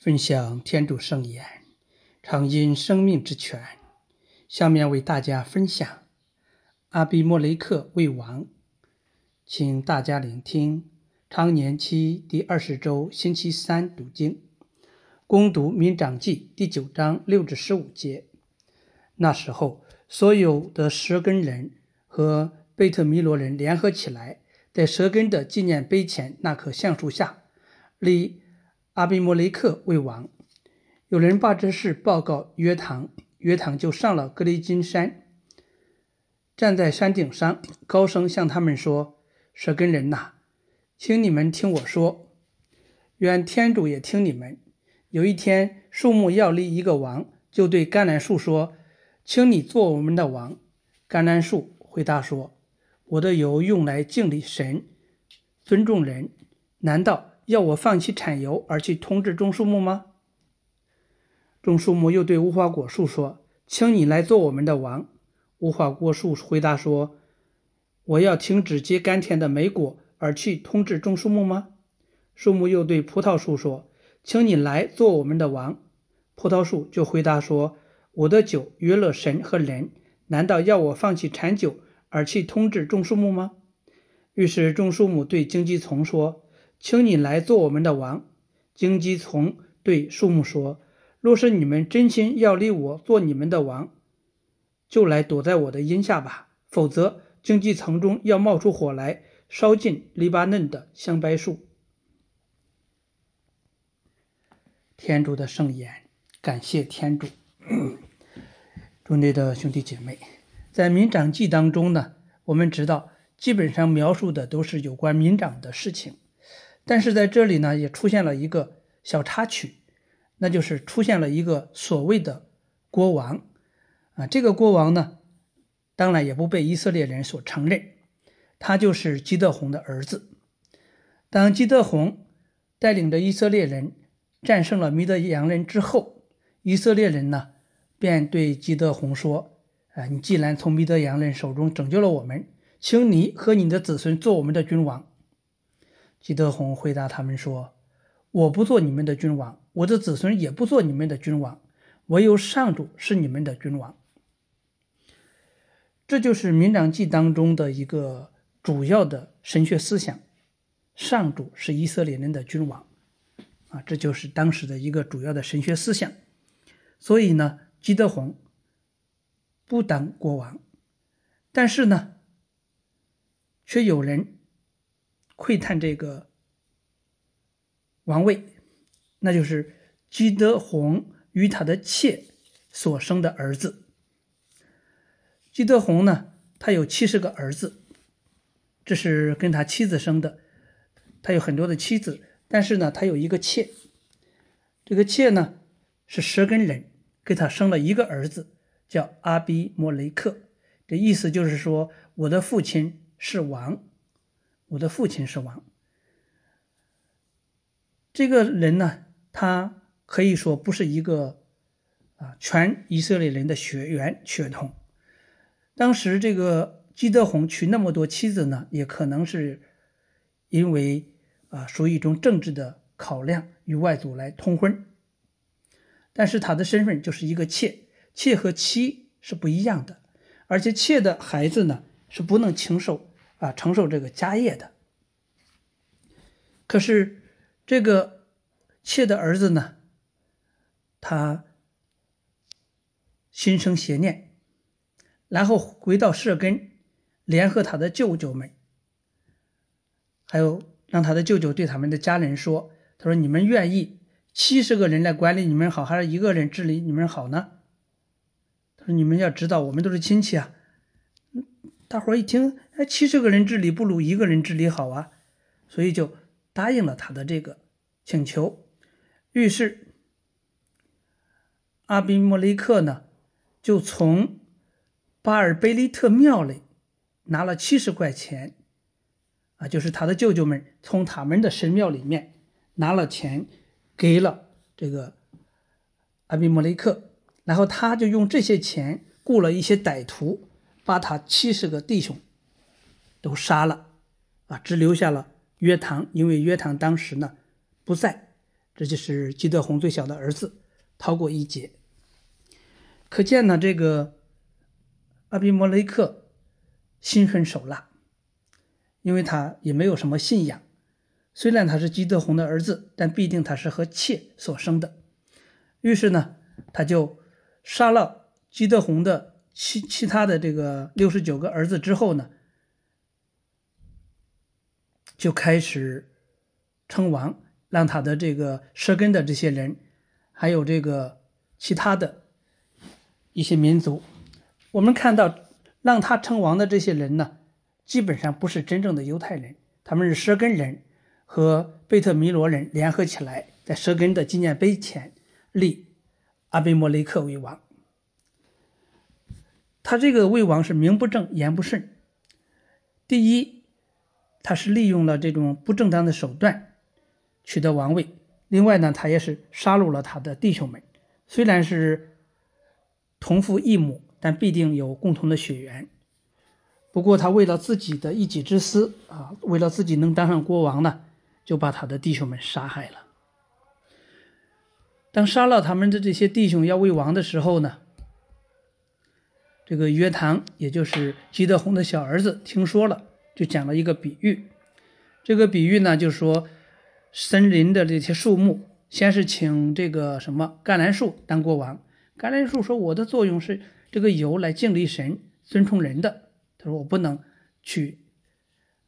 分享天主圣言，常因生命之泉。下面为大家分享《阿比莫雷克为王》，请大家聆听。常年期第二十周星期三读经，攻读《民长记》第九章六至十五节。那时候，所有的蛇根人和贝特弥罗人联合起来，在蛇根的纪念碑前那棵橡树下立。阿比莫雷克为王，有人把这事报告约唐，约唐就上了格雷金山，站在山顶上，高声向他们说：“舌根人呐，请你们听我说，愿天主也听你们。”有一天，树木要立一个王，就对橄榄树说：“请你做我们的王。”橄榄树回答说：“我的油用来敬礼神，尊重人，难道？”要我放弃产油而去统治种树木吗？种树木又对无花果树说：“请你来做我们的王。”无花果树回答说：“我要停止结甘甜的梅果而去统治种树木吗？”树木又对葡萄树说：“请你来做我们的王。”葡萄树就回答说：“我的酒约了神和人，难道要我放弃产酒而去统治种树木吗？”于是种树木对荆棘丛说。请你来做我们的王，荆棘丛对树木说：“若是你们真心要立我做你们的王，就来躲在我的荫下吧；否则，荆棘丛中要冒出火来，烧尽黎巴嫩的香柏树。”天主的圣言，感谢天主。中 的兄弟姐妹，在民长记当中呢，我们知道基本上描述的都是有关民长的事情。但是在这里呢，也出现了一个小插曲，那就是出现了一个所谓的国王，啊，这个国王呢，当然也不被以色列人所承认，他就是基德洪的儿子。当基德洪带领着以色列人战胜了米德扬人之后，以色列人呢，便对基德洪说：“啊，你既然从米德扬人手中拯救了我们，请你和你的子孙做我们的君王。”基德洪回答他们说：“我不做你们的君王，我的子孙也不做你们的君王，唯有上主是你们的君王。”这就是《明长记》当中的一个主要的神学思想：上主是以色列人的君王。啊，这就是当时的一个主要的神学思想。所以呢，基德洪不当国王，但是呢，却有人。窥探这个王位，那就是基德宏与他的妾所生的儿子。基德宏呢，他有七十个儿子，这是跟他妻子生的。他有很多的妻子，但是呢，他有一个妾。这个妾呢，是舌根人，给他生了一个儿子，叫阿比莫雷克。这意思就是说，我的父亲是王。我的父亲是王。这个人呢，他可以说不是一个啊，全以色列人的血缘血统。当时这个基德红娶那么多妻子呢，也可能是因为啊，属于一种政治的考量，与外族来通婚。但是他的身份就是一个妾，妾和妻是不一样的，而且妾的孩子呢是不能亲授。啊，承受这个家业的。可是这个妾的儿子呢，他心生邪念，然后回到舍根，联合他的舅舅们，还有让他的舅舅对他们的家人说：“他说你们愿意七十个人来管理你们好，还是一个人治理你们好呢？”他说：“你们要知道，我们都是亲戚啊。”大伙儿一听，哎，七十个人治理不如一个人治理好啊，所以就答应了他的这个请求。于是，阿比莫雷克呢，就从巴尔贝利特庙里拿了七十块钱，啊，就是他的舅舅们从他们的神庙里面拿了钱，给了这个阿比莫雷克，然后他就用这些钱雇了一些歹徒。把他七十个弟兄都杀了，啊，只留下了约唐，因为约唐当时呢不在，这就是基德洪最小的儿子逃过一劫。可见呢，这个阿比摩雷克心狠手辣，因为他也没有什么信仰，虽然他是基德洪的儿子，但必定他是和妾所生的，于是呢，他就杀了基德洪的。其其他的这个六十九个儿子之后呢，就开始称王，让他的这个舌根的这些人，还有这个其他的一些民族，我们看到让他称王的这些人呢，基本上不是真正的犹太人，他们是舌根人和贝特米罗人联合起来，在舌根的纪念碑前立阿卑莫雷克为王。他这个魏王是名不正言不顺。第一，他是利用了这种不正当的手段取得王位；另外呢，他也是杀戮了他的弟兄们。虽然是同父异母，但必定有共同的血缘。不过，他为了自己的一己之私啊，为了自己能当上国王呢，就把他的弟兄们杀害了。当杀了他们的这些弟兄要为王的时候呢？这个约唐，也就是基德洪的小儿子，听说了，就讲了一个比喻。这个比喻呢，就说森林的这些树木，先是请这个什么橄榄树当国王。橄榄树说：“我的作用是这个油来敬礼神、尊崇人的。他说我不能去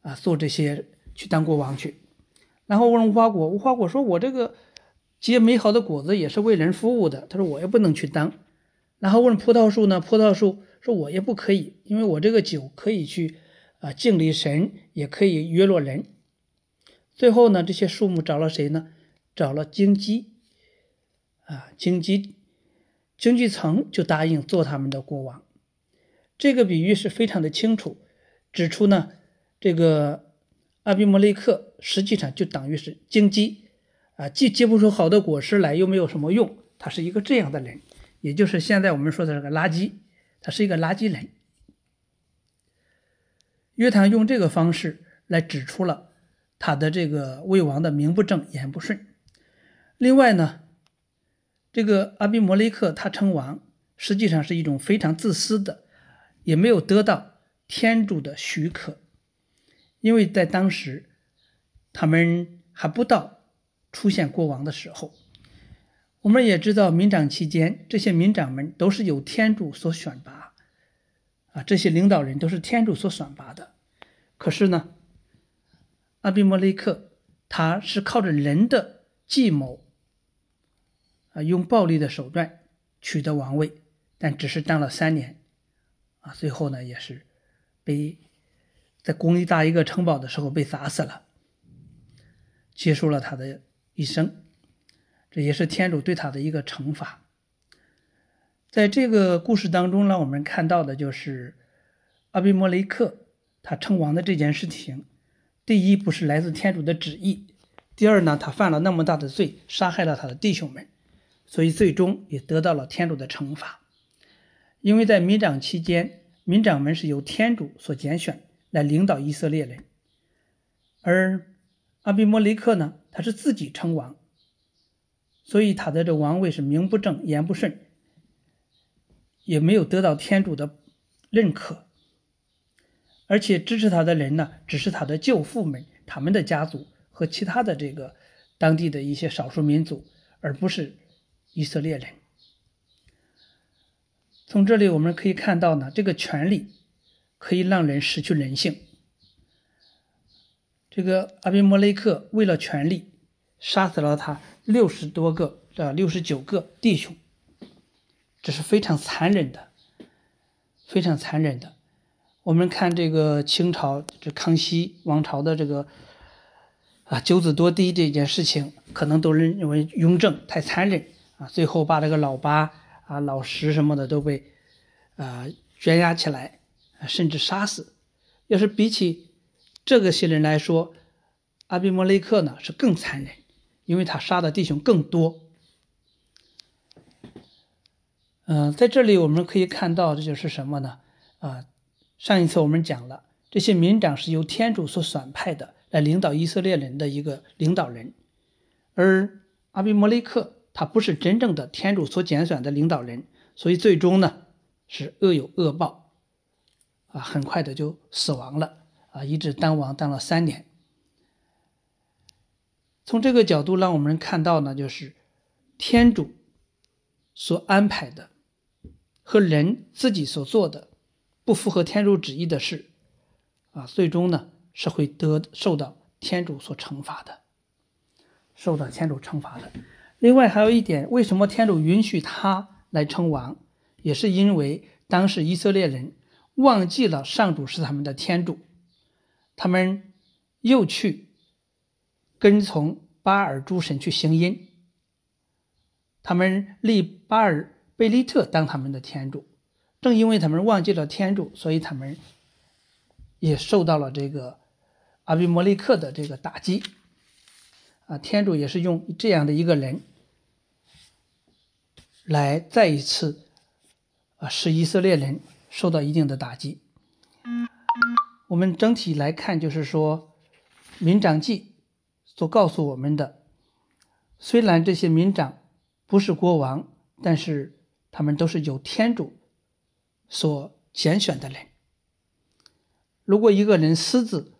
啊做这些去当国王去。”然后问无花果，无花果说：“我这个结美好的果子也是为人服务的。”他说：“我也不能去当。”然后问葡萄树呢，葡萄树。说我也不可以，因为我这个酒可以去，啊，敬礼神，也可以约落人。最后呢，这些树木找了谁呢？找了荆棘，啊，荆棘，荆棘层就答应做他们的国王。这个比喻是非常的清楚，指出呢，这个阿比莫雷克实际上就等于是荆棘，啊，既结不出好的果实来，又没有什么用，他是一个这样的人，也就是现在我们说的这个垃圾。他是一个垃圾人。约谈用这个方式来指出了他的这个魏王的名不正言不顺。另外呢，这个阿比摩雷克他称王，实际上是一种非常自私的，也没有得到天主的许可，因为在当时他们还不到出现国王的时候。我们也知道，民长期间，这些民长们都是由天主所选拔，啊，这些领导人都是天主所选拔的。可是呢，阿比莫雷克，他是靠着人的计谋，啊，用暴力的手段取得王位，但只是当了三年，啊，最后呢，也是被在攻击大一个城堡的时候被砸死了，结束了他的一生。这也是天主对他的一个惩罚。在这个故事当中呢，我们看到的就是阿比莫雷克他称王的这件事情。第一，不是来自天主的旨意；第二呢，他犯了那么大的罪，杀害了他的弟兄们，所以最终也得到了天主的惩罚。因为在民长期间，民长们是由天主所拣选来领导以色列人，而阿比莫雷克呢，他是自己称王。所以，他的这王位是名不正言不顺，也没有得到天主的认可。而且，支持他的人呢，只是他的舅父们、他们的家族和其他的这个当地的一些少数民族，而不是以色列人。从这里我们可以看到呢，这个权力可以让人失去人性。这个阿比莫雷克为了权力杀死了他。六十多个，啊，六十九个弟兄，这是非常残忍的，非常残忍的。我们看这个清朝这康熙王朝的这个，啊，九子夺嫡这件事情，可能都认认为雍正太残忍啊，最后把这个老八啊、老十什么的都被，啊，圈押起来，甚至杀死。要是比起这个些人来说，阿比莫雷克呢是更残忍。因为他杀的弟兄更多，嗯，在这里我们可以看到这就是什么呢？啊，上一次我们讲了，这些民长是由天主所选派的来领导以色列人的一个领导人，而阿比摩雷克他不是真正的天主所拣选的领导人，所以最终呢是恶有恶报，啊，很快的就死亡了，啊，一直当王当了三年。从这个角度，让我们看到呢，就是天主所安排的和人自己所做的不符合天主旨意的事，啊，最终呢是会得受到天主所惩罚的，受到天主惩罚的。另外还有一点，为什么天主允许他来称王，也是因为当时以色列人忘记了上主是他们的天主，他们又去。跟从巴尔诸神去行阴，他们立巴尔贝利特当他们的天主。正因为他们忘记了天主，所以他们也受到了这个阿比摩利克的这个打击。啊，天主也是用这样的一个人来再一次啊，使以色列人受到一定的打击。我们整体来看，就是说，民长记。所告诉我们的，虽然这些民长不是国王，但是他们都是由天主所拣选的人。如果一个人私自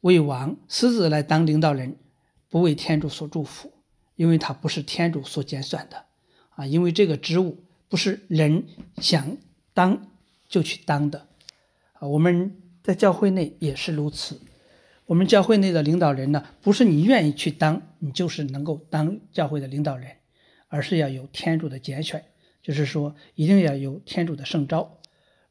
为王、私自来当领导人，不为天主所祝福，因为他不是天主所拣选的啊！因为这个职务不是人想当就去当的啊！我们在教会内也是如此。我们教会内的领导人呢，不是你愿意去当，你就是能够当教会的领导人，而是要有天主的拣选，就是说一定要有天主的圣招。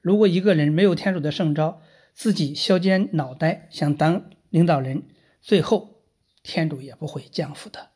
如果一个人没有天主的圣招，自己削尖脑袋想当领导人，最后天主也不会降服的。